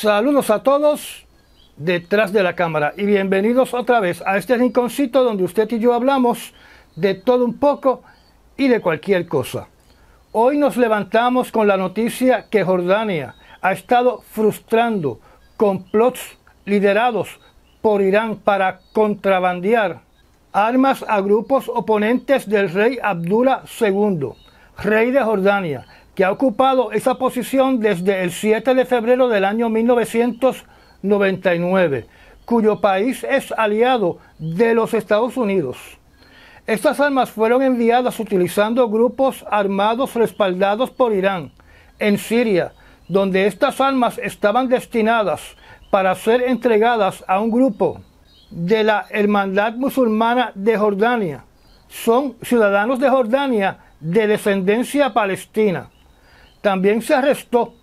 Saludos a todos detrás de la cámara y bienvenidos otra vez a este rinconcito donde usted y yo hablamos de todo un poco y de cualquier cosa. Hoy nos levantamos con la noticia que Jordania ha estado frustrando complots liderados por Irán para contrabandear armas a grupos oponentes del rey Abdullah II, rey de Jordania, que ha ocupado esa posición desde el 7 de febrero del año 1999, cuyo país es aliado de los Estados Unidos. Estas armas fueron enviadas utilizando grupos armados respaldados por Irán en Siria, donde estas armas estaban destinadas para ser entregadas a un grupo de la Hermandad Musulmana de Jordania. Son ciudadanos de Jordania de descendencia palestina. También se arrestó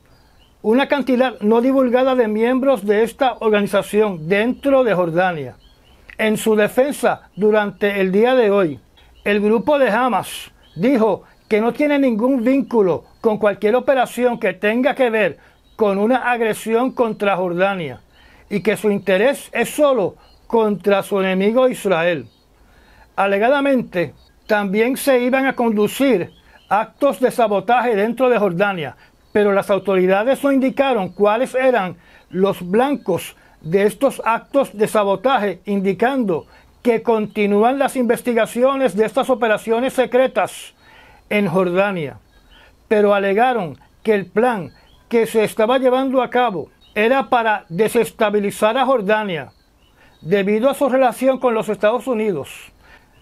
una cantidad no divulgada de miembros de esta organización dentro de Jordania. En su defensa, durante el día de hoy, el grupo de Hamas dijo que no tiene ningún vínculo con cualquier operación que tenga que ver con una agresión contra Jordania y que su interés es solo contra su enemigo Israel. Alegadamente, también se iban a conducir actos de sabotaje dentro de Jordania, pero las autoridades no indicaron cuáles eran los blancos de estos actos de sabotaje, indicando que continúan las investigaciones de estas operaciones secretas en Jordania, pero alegaron que el plan que se estaba llevando a cabo era para desestabilizar a Jordania debido a su relación con los Estados Unidos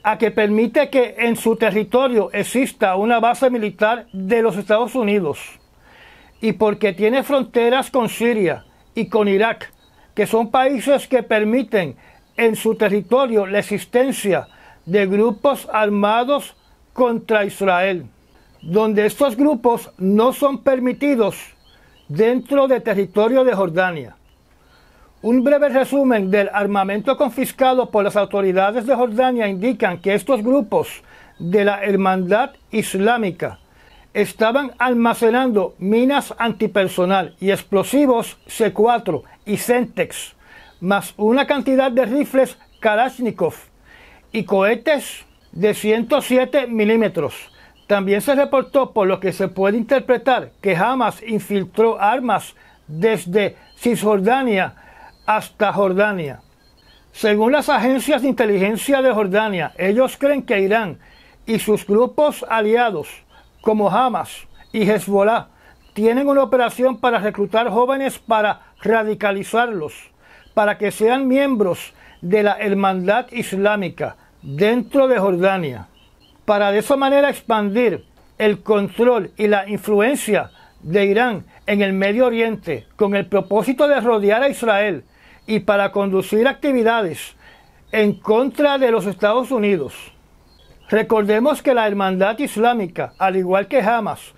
a que permite que en su territorio exista una base militar de los Estados Unidos y porque tiene fronteras con Siria y con Irak, que son países que permiten en su territorio la existencia de grupos armados contra Israel, donde estos grupos no son permitidos dentro del territorio de Jordania. Un breve resumen del armamento confiscado por las autoridades de Jordania indican que estos grupos de la Hermandad Islámica estaban almacenando minas antipersonal y explosivos C4 y Centex más una cantidad de rifles Kalashnikov y cohetes de 107 milímetros. También se reportó, por lo que se puede interpretar, que Hamas infiltró armas desde Cisjordania hasta Jordania. Según las agencias de inteligencia de Jordania, ellos creen que Irán y sus grupos aliados, como Hamas y Hezbollah, tienen una operación para reclutar jóvenes para radicalizarlos, para que sean miembros de la Hermandad Islámica dentro de Jordania, para de esa manera expandir el control y la influencia de Irán en el Medio Oriente con el propósito de rodear a Israel y para conducir actividades en contra de los Estados Unidos. Recordemos que la Hermandad Islámica, al igual que Hamas,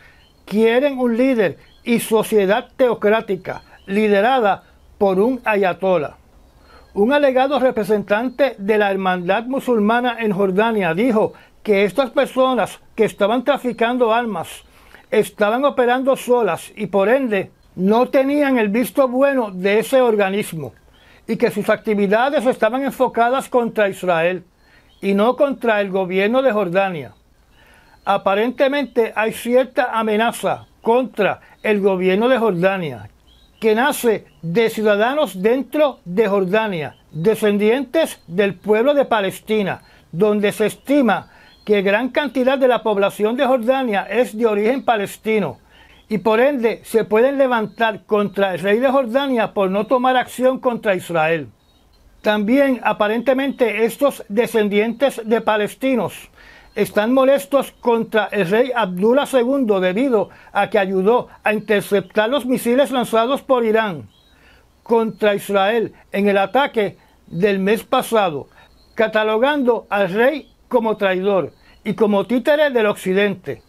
quieren un líder y sociedad teocrática liderada por un ayatolá. Un alegado representante de la Hermandad Musulmana en Jordania dijo que estas personas que estaban traficando armas estaban operando solas y por ende no tenían el visto bueno de ese organismo y que sus actividades estaban enfocadas contra Israel y no contra el gobierno de Jordania. Aparentemente hay cierta amenaza contra el gobierno de Jordania que nace de ciudadanos dentro de Jordania, descendientes del pueblo de Palestina, donde se estima que gran cantidad de la población de Jordania es de origen palestino y por ende se pueden levantar contra el rey de Jordania por no tomar acción contra Israel. También aparentemente estos descendientes de palestinos están molestos contra el rey Abdullah II debido a que ayudó a interceptar los misiles lanzados por Irán contra Israel en el ataque del mes pasado, catalogando al rey como traidor y como títere del occidente.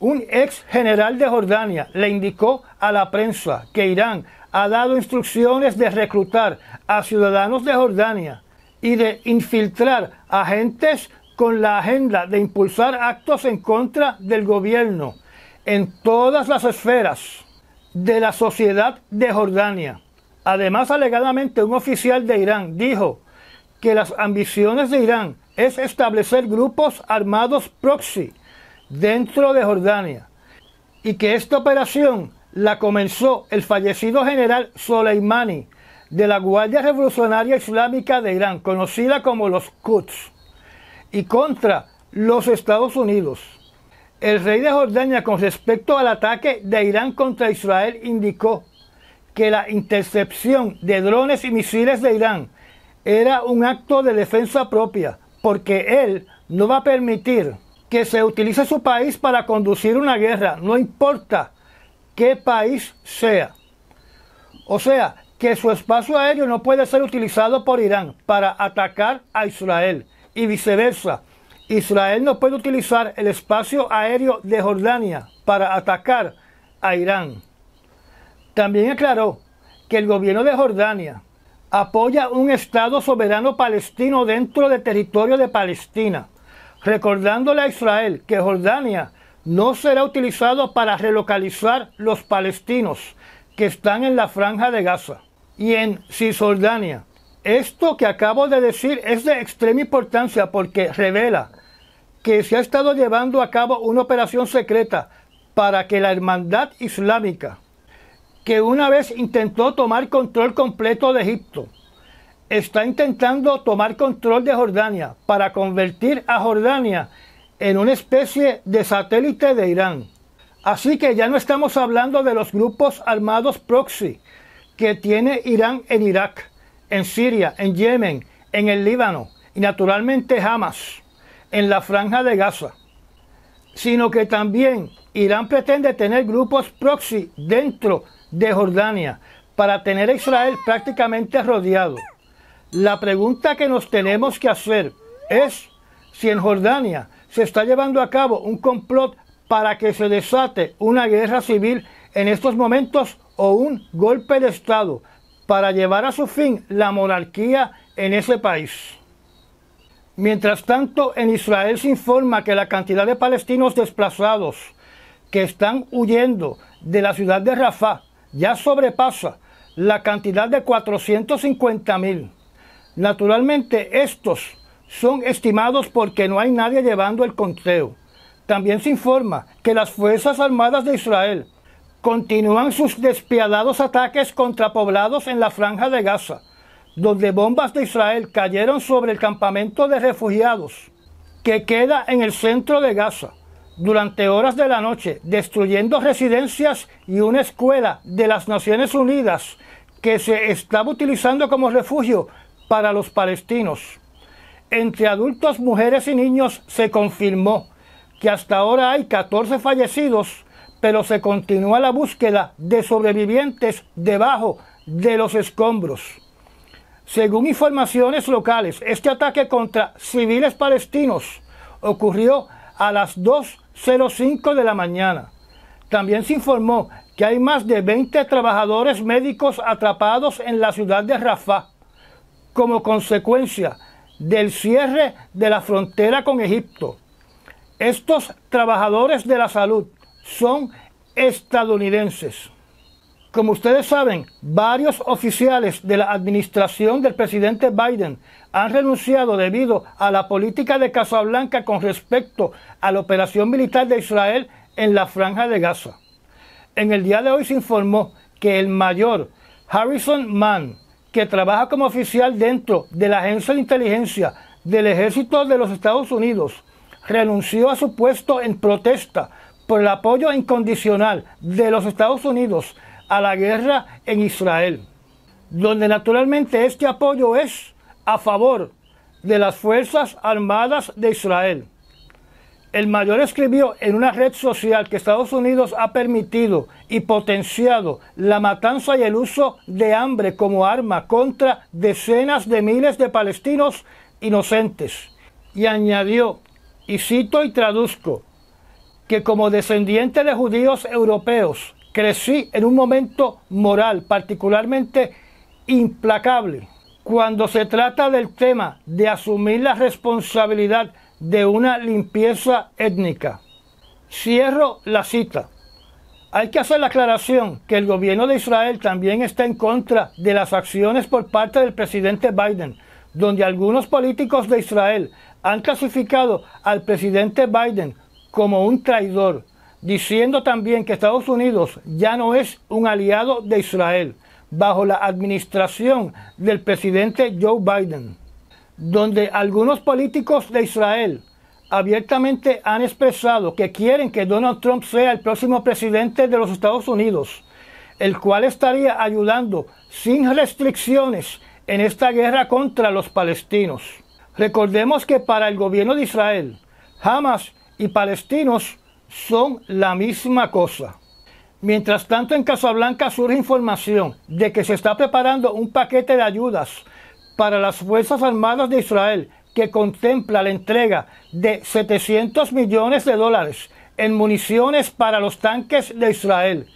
Un ex general de Jordania le indicó a la prensa que Irán ha dado instrucciones de reclutar a ciudadanos de Jordania y de infiltrar agentes con la agenda de impulsar actos en contra del gobierno en todas las esferas de la sociedad de Jordania. Además, alegadamente un oficial de Irán dijo que las ambiciones de Irán es establecer grupos armados proxy dentro de Jordania y que esta operación la comenzó el fallecido general Soleimani de la Guardia Revolucionaria Islámica de Irán, conocida como los Quds, y contra los Estados Unidos. El rey de Jordania con respecto al ataque de Irán contra Israel indicó que la intercepción de drones y misiles de Irán era un acto de defensa propia, porque él no va a permitir que se utilice su país para conducir una guerra, no importa qué país sea. O sea, que su espacio aéreo no puede ser utilizado por Irán para atacar a Israel y viceversa. Israel no puede utilizar el espacio aéreo de Jordania para atacar a Irán. También aclaró que el gobierno de Jordania apoya un Estado soberano palestino dentro del territorio de Palestina recordándole a Israel que Jordania no será utilizado para relocalizar los palestinos que están en la franja de Gaza y en Cisjordania. Esto que acabo de decir es de extrema importancia porque revela que se ha estado llevando a cabo una operación secreta para que la hermandad islámica, que una vez intentó tomar control completo de Egipto, está intentando tomar control de Jordania para convertir a Jordania en una especie de satélite de Irán. Así que ya no estamos hablando de los grupos armados proxy que tiene Irán en Irak, en Siria, en Yemen, en el Líbano y naturalmente Hamas, en la franja de Gaza, sino que también Irán pretende tener grupos proxy dentro de Jordania para tener a Israel prácticamente rodeado. La pregunta que nos tenemos que hacer es si en Jordania se está llevando a cabo un complot para que se desate una guerra civil en estos momentos o un golpe de Estado para llevar a su fin la monarquía en ese país. Mientras tanto, en Israel se informa que la cantidad de palestinos desplazados que están huyendo de la ciudad de Rafah ya sobrepasa la cantidad de 450 mil. Naturalmente, estos son estimados porque no hay nadie llevando el conteo. También se informa que las Fuerzas Armadas de Israel continúan sus despiadados ataques contra poblados en la franja de Gaza, donde bombas de Israel cayeron sobre el campamento de refugiados que queda en el centro de Gaza durante horas de la noche, destruyendo residencias y una escuela de las Naciones Unidas que se estaba utilizando como refugio para los palestinos. Entre adultos, mujeres y niños se confirmó que hasta ahora hay 14 fallecidos, pero se continúa la búsqueda de sobrevivientes debajo de los escombros. Según informaciones locales, este ataque contra civiles palestinos ocurrió a las 2.05 de la mañana. También se informó que hay más de 20 trabajadores médicos atrapados en la ciudad de Rafah como consecuencia del cierre de la frontera con Egipto. Estos trabajadores de la salud son estadounidenses. Como ustedes saben, varios oficiales de la administración del presidente Biden han renunciado debido a la política de Casablanca con respecto a la operación militar de Israel en la franja de Gaza. En el día de hoy se informó que el mayor Harrison Mann que trabaja como oficial dentro de la Agencia de Inteligencia del Ejército de los Estados Unidos, renunció a su puesto en protesta por el apoyo incondicional de los Estados Unidos a la guerra en Israel, donde naturalmente este apoyo es a favor de las Fuerzas Armadas de Israel. El mayor escribió en una red social que Estados Unidos ha permitido y potenciado la matanza y el uso de hambre como arma contra decenas de miles de palestinos inocentes. Y añadió, y cito y traduzco, que como descendiente de judíos europeos crecí en un momento moral particularmente implacable. Cuando se trata del tema de asumir la responsabilidad de una limpieza étnica. Cierro la cita. Hay que hacer la aclaración que el gobierno de Israel también está en contra de las acciones por parte del presidente Biden, donde algunos políticos de Israel han clasificado al presidente Biden como un traidor, diciendo también que Estados Unidos ya no es un aliado de Israel bajo la administración del presidente Joe Biden donde algunos políticos de Israel abiertamente han expresado que quieren que Donald Trump sea el próximo presidente de los Estados Unidos, el cual estaría ayudando sin restricciones en esta guerra contra los palestinos. Recordemos que para el gobierno de Israel, Hamas y palestinos son la misma cosa. Mientras tanto, en Casablanca surge información de que se está preparando un paquete de ayudas para las Fuerzas Armadas de Israel, que contempla la entrega de 700 millones de dólares en municiones para los tanques de Israel,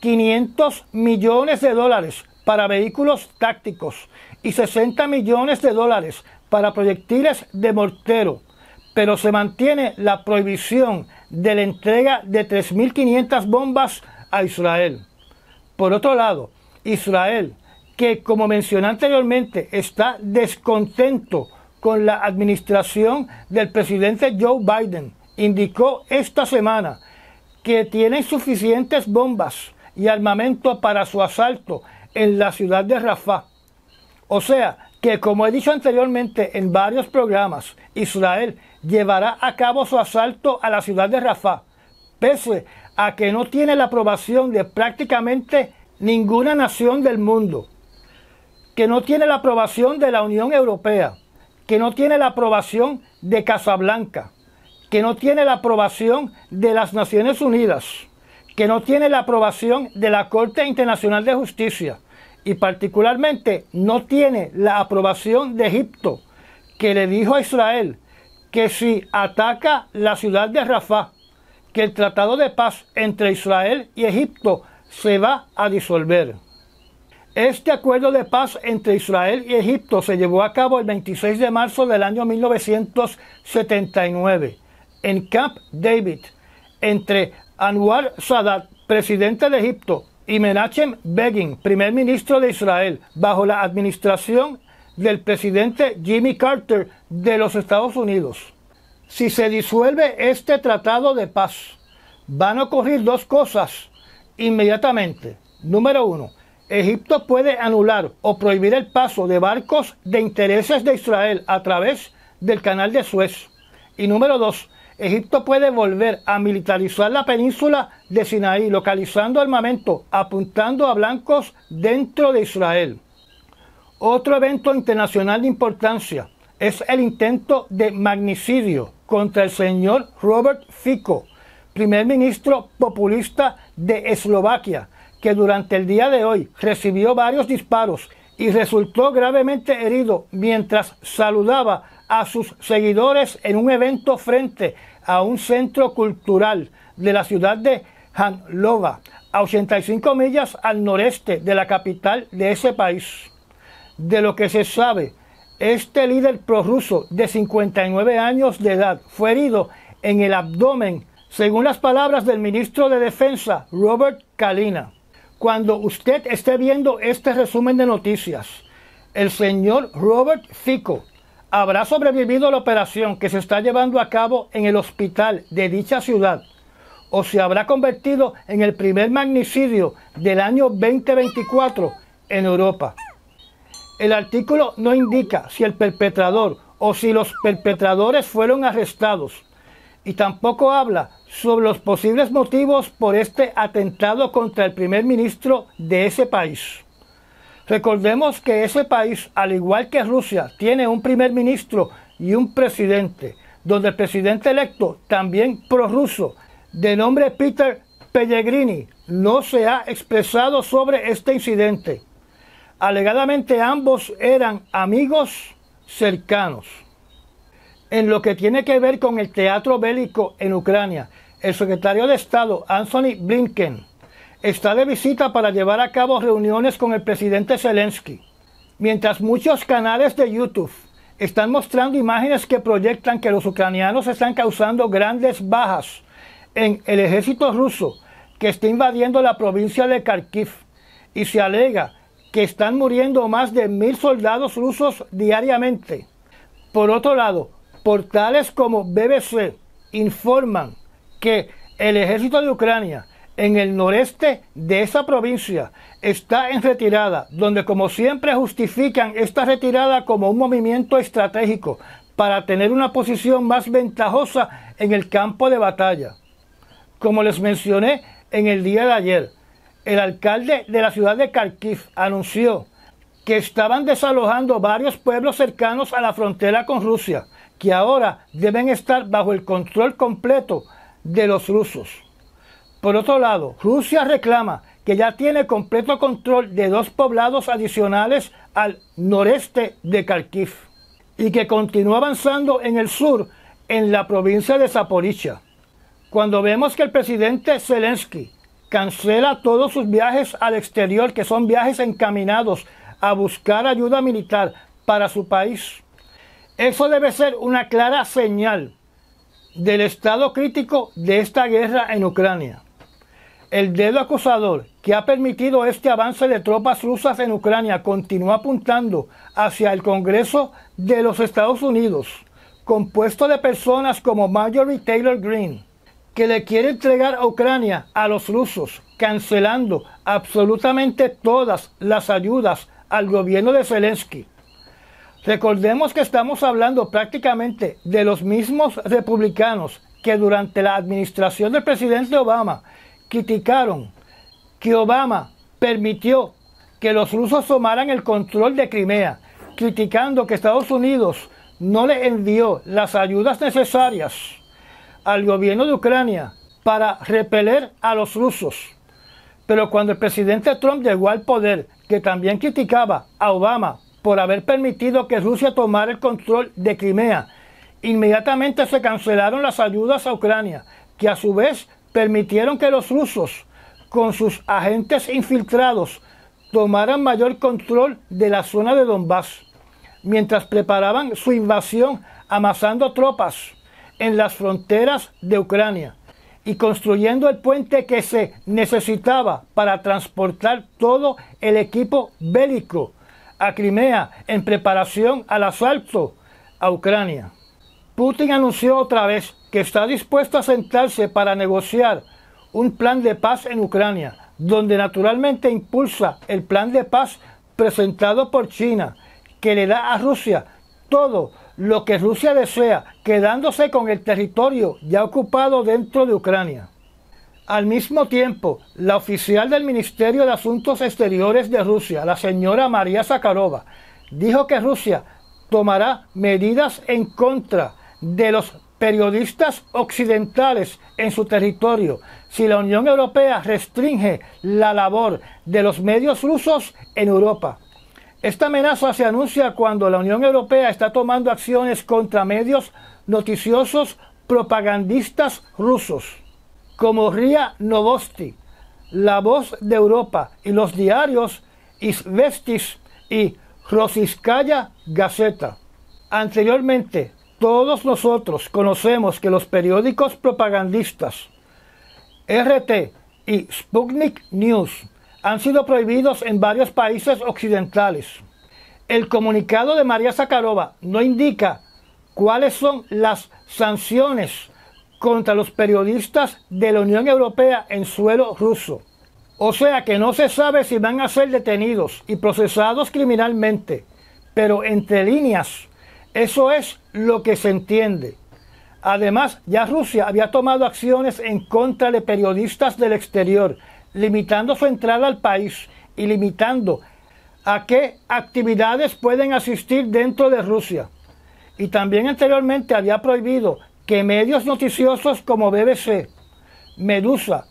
500 millones de dólares para vehículos tácticos y 60 millones de dólares para proyectiles de mortero, pero se mantiene la prohibición de la entrega de 3.500 bombas a Israel. Por otro lado, Israel que, como mencioné anteriormente, está descontento con la administración del presidente Joe Biden, indicó esta semana que tiene suficientes bombas y armamento para su asalto en la ciudad de Rafah. O sea, que como he dicho anteriormente en varios programas, Israel llevará a cabo su asalto a la ciudad de Rafah, pese a que no tiene la aprobación de prácticamente ninguna nación del mundo que no tiene la aprobación de la Unión Europea, que no tiene la aprobación de Casablanca, que no tiene la aprobación de las Naciones Unidas, que no tiene la aprobación de la Corte Internacional de Justicia y particularmente no tiene la aprobación de Egipto, que le dijo a Israel que si ataca la ciudad de Rafah, que el tratado de paz entre Israel y Egipto se va a disolver. Este acuerdo de paz entre Israel y Egipto se llevó a cabo el 26 de marzo del año 1979 en Camp David entre Anwar Sadat, presidente de Egipto, y Menachem Begin, primer ministro de Israel, bajo la administración del presidente Jimmy Carter de los Estados Unidos. Si se disuelve este tratado de paz, van a ocurrir dos cosas inmediatamente. Número uno, Egipto puede anular o prohibir el paso de barcos de intereses de Israel a través del canal de Suez. Y número dos, Egipto puede volver a militarizar la península de Sinaí, localizando armamento, apuntando a blancos dentro de Israel. Otro evento internacional de importancia es el intento de magnicidio contra el señor Robert Fico, primer ministro populista de Eslovaquia, que durante el día de hoy recibió varios disparos y resultó gravemente herido mientras saludaba a sus seguidores en un evento frente a un centro cultural de la ciudad de Hanlova, a 85 millas al noreste de la capital de ese país. De lo que se sabe, este líder prorruso de 59 años de edad fue herido en el abdomen, según las palabras del ministro de Defensa, Robert Kalina. Cuando usted esté viendo este resumen de noticias, el señor Robert Fico habrá sobrevivido a la operación que se está llevando a cabo en el hospital de dicha ciudad o se habrá convertido en el primer magnicidio del año 2024 en Europa. El artículo no indica si el perpetrador o si los perpetradores fueron arrestados, y tampoco habla sobre los posibles motivos por este atentado contra el primer ministro de ese país. Recordemos que ese país, al igual que Rusia, tiene un primer ministro y un presidente, donde el presidente electo, también prorruso, de nombre Peter Pellegrini, no se ha expresado sobre este incidente. Alegadamente ambos eran amigos cercanos. En lo que tiene que ver con el teatro bélico en Ucrania, el secretario de Estado, Anthony Blinken, está de visita para llevar a cabo reuniones con el presidente Zelensky. Mientras muchos canales de YouTube están mostrando imágenes que proyectan que los ucranianos están causando grandes bajas en el ejército ruso que está invadiendo la provincia de Kharkiv y se alega que están muriendo más de mil soldados rusos diariamente. Por otro lado, Portales como BBC informan que el ejército de Ucrania en el noreste de esa provincia está en retirada, donde como siempre justifican esta retirada como un movimiento estratégico para tener una posición más ventajosa en el campo de batalla. Como les mencioné en el día de ayer, el alcalde de la ciudad de Kharkiv anunció que estaban desalojando varios pueblos cercanos a la frontera con Rusia, que ahora deben estar bajo el control completo de los rusos. Por otro lado, Rusia reclama que ya tiene completo control de dos poblados adicionales al noreste de Kharkiv y que continúa avanzando en el sur en la provincia de Zaporizhia. Cuando vemos que el presidente Zelensky cancela todos sus viajes al exterior, que son viajes encaminados a buscar ayuda militar para su país, eso debe ser una clara señal del estado crítico de esta guerra en Ucrania. El dedo acusador que ha permitido este avance de tropas rusas en Ucrania continúa apuntando hacia el Congreso de los Estados Unidos, compuesto de personas como Marjorie Taylor Greene, que le quiere entregar a Ucrania a los rusos, cancelando absolutamente todas las ayudas al gobierno de Zelensky. Recordemos que estamos hablando prácticamente de los mismos republicanos que durante la administración del presidente Obama criticaron que Obama permitió que los rusos tomaran el control de Crimea, criticando que Estados Unidos no le envió las ayudas necesarias al gobierno de Ucrania para repeler a los rusos. Pero cuando el presidente Trump llegó al poder, que también criticaba a Obama por haber permitido que Rusia tomara el control de Crimea. Inmediatamente se cancelaron las ayudas a Ucrania, que a su vez permitieron que los rusos, con sus agentes infiltrados, tomaran mayor control de la zona de Donbass, mientras preparaban su invasión amasando tropas en las fronteras de Ucrania y construyendo el puente que se necesitaba para transportar todo el equipo bélico a Crimea en preparación al asalto a Ucrania. Putin anunció otra vez que está dispuesto a sentarse para negociar un plan de paz en Ucrania, donde naturalmente impulsa el plan de paz presentado por China, que le da a Rusia todo lo que Rusia desea, quedándose con el territorio ya ocupado dentro de Ucrania. Al mismo tiempo, la oficial del Ministerio de Asuntos Exteriores de Rusia, la señora María Sakharova, dijo que Rusia tomará medidas en contra de los periodistas occidentales en su territorio si la Unión Europea restringe la labor de los medios rusos en Europa. Esta amenaza se anuncia cuando la Unión Europea está tomando acciones contra medios noticiosos propagandistas rusos como Ria Novosti, La Voz de Europa y los diarios Isvestis y Rosiskaya Gazeta. Anteriormente, todos nosotros conocemos que los periódicos propagandistas RT y Sputnik News han sido prohibidos en varios países occidentales. El comunicado de María Zakharova no indica cuáles son las sanciones contra los periodistas de la Unión Europea en suelo ruso. O sea que no se sabe si van a ser detenidos y procesados criminalmente, pero entre líneas, eso es lo que se entiende. Además, ya Rusia había tomado acciones en contra de periodistas del exterior, limitando su entrada al país y limitando a qué actividades pueden asistir dentro de Rusia. Y también anteriormente había prohibido que medios noticiosos como BBC, Medusa,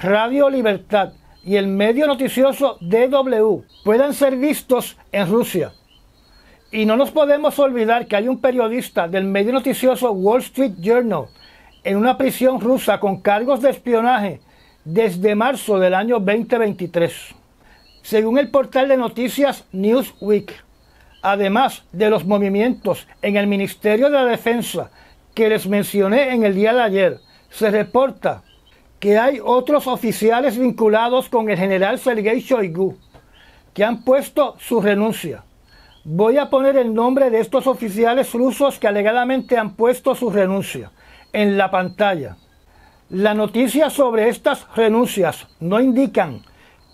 Radio Libertad y el medio noticioso DW puedan ser vistos en Rusia. Y no nos podemos olvidar que hay un periodista del medio noticioso Wall Street Journal en una prisión rusa con cargos de espionaje desde marzo del año 2023, según el portal de noticias Newsweek. Además de los movimientos en el Ministerio de la Defensa que les mencioné en el día de ayer, se reporta que hay otros oficiales vinculados con el general Sergei Shoigu que han puesto su renuncia. Voy a poner el nombre de estos oficiales rusos que alegadamente han puesto su renuncia en la pantalla. La noticia sobre estas renuncias no indican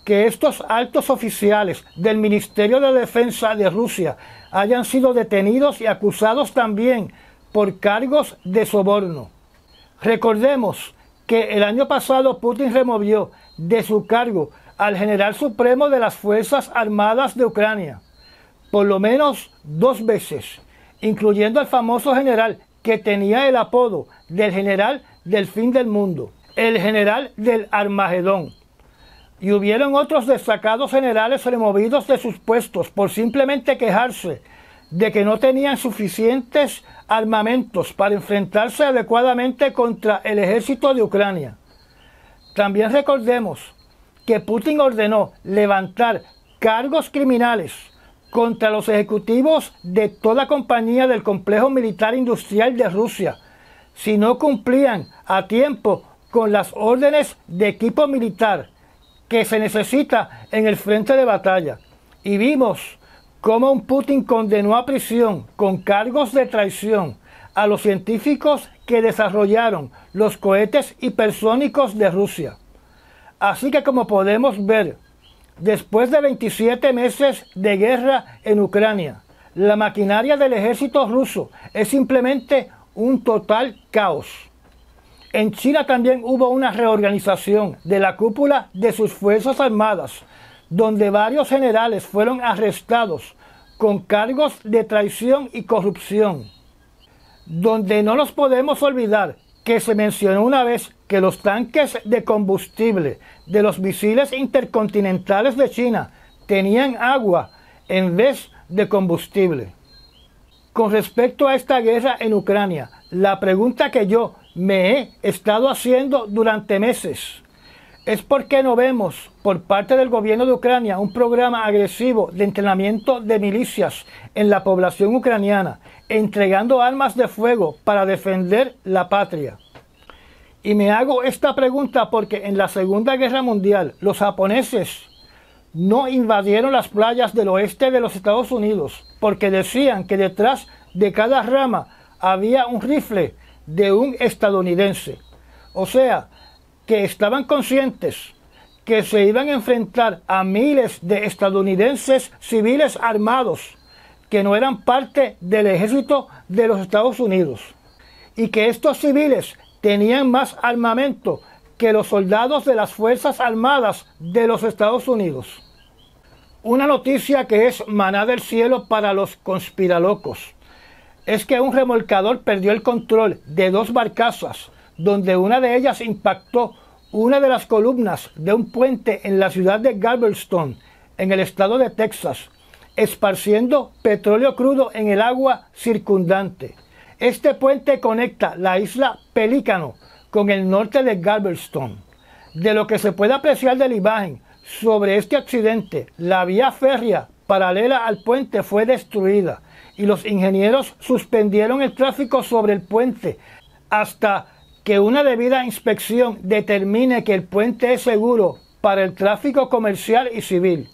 que estos altos oficiales del Ministerio de Defensa de Rusia hayan sido detenidos y acusados también por cargos de soborno. Recordemos que el año pasado Putin removió de su cargo al general supremo de las Fuerzas Armadas de Ucrania, por lo menos dos veces, incluyendo al famoso general que tenía el apodo del general del fin del mundo, el general del Armagedón. Y hubieron otros destacados generales removidos de sus puestos por simplemente quejarse de que no tenían suficientes armamentos para enfrentarse adecuadamente contra el ejército de Ucrania. También recordemos que Putin ordenó levantar cargos criminales contra los ejecutivos de toda compañía del complejo militar industrial de Rusia si no cumplían a tiempo con las órdenes de equipo militar que se necesita en el frente de batalla. Y vimos un Putin condenó a prisión con cargos de traición a los científicos que desarrollaron los cohetes hipersónicos de Rusia. Así que como podemos ver, después de 27 meses de guerra en Ucrania, la maquinaria del ejército ruso es simplemente un total caos. En China también hubo una reorganización de la cúpula de sus Fuerzas Armadas donde varios generales fueron arrestados con cargos de traición y corrupción, donde no nos podemos olvidar que se mencionó una vez que los tanques de combustible de los misiles intercontinentales de China tenían agua en vez de combustible. Con respecto a esta guerra en Ucrania, la pregunta que yo me he estado haciendo durante meses es porque no vemos por parte del gobierno de Ucrania un programa agresivo de entrenamiento de milicias en la población ucraniana, entregando armas de fuego para defender la patria. Y me hago esta pregunta porque en la Segunda Guerra Mundial los japoneses no invadieron las playas del oeste de los Estados Unidos porque decían que detrás de cada rama había un rifle de un estadounidense. O sea, que estaban conscientes que se iban a enfrentar a miles de estadounidenses civiles armados que no eran parte del ejército de los Estados Unidos y que estos civiles tenían más armamento que los soldados de las Fuerzas Armadas de los Estados Unidos. Una noticia que es maná del cielo para los conspiralocos es que un remolcador perdió el control de dos barcazas donde una de ellas impactó una de las columnas de un puente en la ciudad de Galveston, en el estado de Texas, esparciendo petróleo crudo en el agua circundante. Este puente conecta la isla Pelícano con el norte de Galveston. De lo que se puede apreciar de la imagen sobre este accidente, la vía férrea paralela al puente fue destruida y los ingenieros suspendieron el tráfico sobre el puente hasta que una debida inspección determine que el puente es seguro para el tráfico comercial y civil.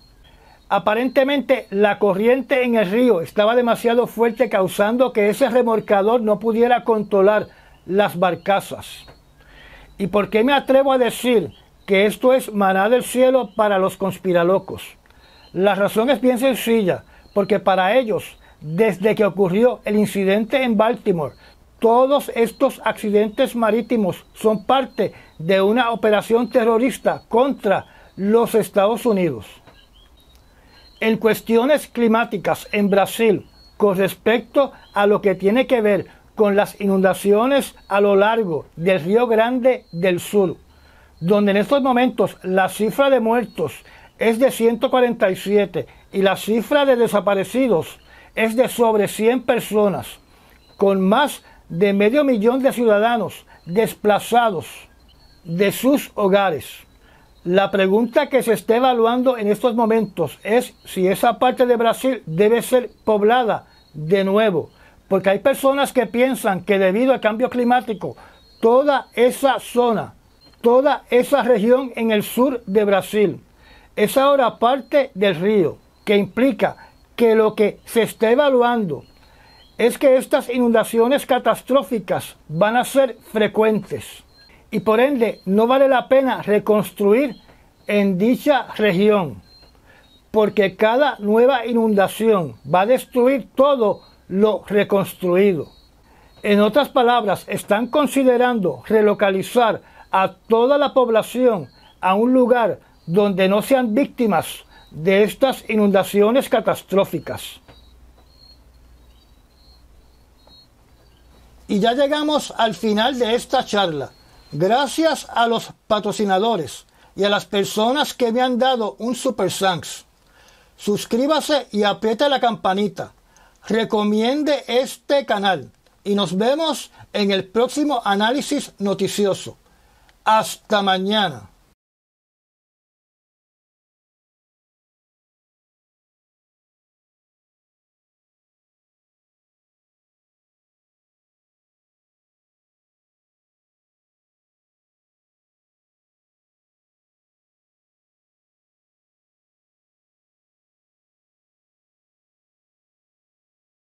Aparentemente la corriente en el río estaba demasiado fuerte causando que ese remolcador no pudiera controlar las barcazas. ¿Y por qué me atrevo a decir que esto es maná del cielo para los conspiralocos? La razón es bien sencilla, porque para ellos, desde que ocurrió el incidente en Baltimore, todos estos accidentes marítimos son parte de una operación terrorista contra los Estados Unidos. En cuestiones climáticas en Brasil, con respecto a lo que tiene que ver con las inundaciones a lo largo del Río Grande del Sur, donde en estos momentos la cifra de muertos es de 147 y la cifra de desaparecidos es de sobre 100 personas, con más de medio millón de ciudadanos desplazados de sus hogares. La pregunta que se está evaluando en estos momentos es si esa parte de Brasil debe ser poblada de nuevo, porque hay personas que piensan que debido al cambio climático, toda esa zona, toda esa región en el sur de Brasil, es ahora parte del río, que implica que lo que se está evaluando es que estas inundaciones catastróficas van a ser frecuentes y por ende no vale la pena reconstruir en dicha región porque cada nueva inundación va a destruir todo lo reconstruido. En otras palabras, están considerando relocalizar a toda la población a un lugar donde no sean víctimas de estas inundaciones catastróficas. Y ya llegamos al final de esta charla. Gracias a los patrocinadores y a las personas que me han dado un super thanks. Suscríbase y apriete la campanita. Recomiende este canal y nos vemos en el próximo análisis noticioso. Hasta mañana.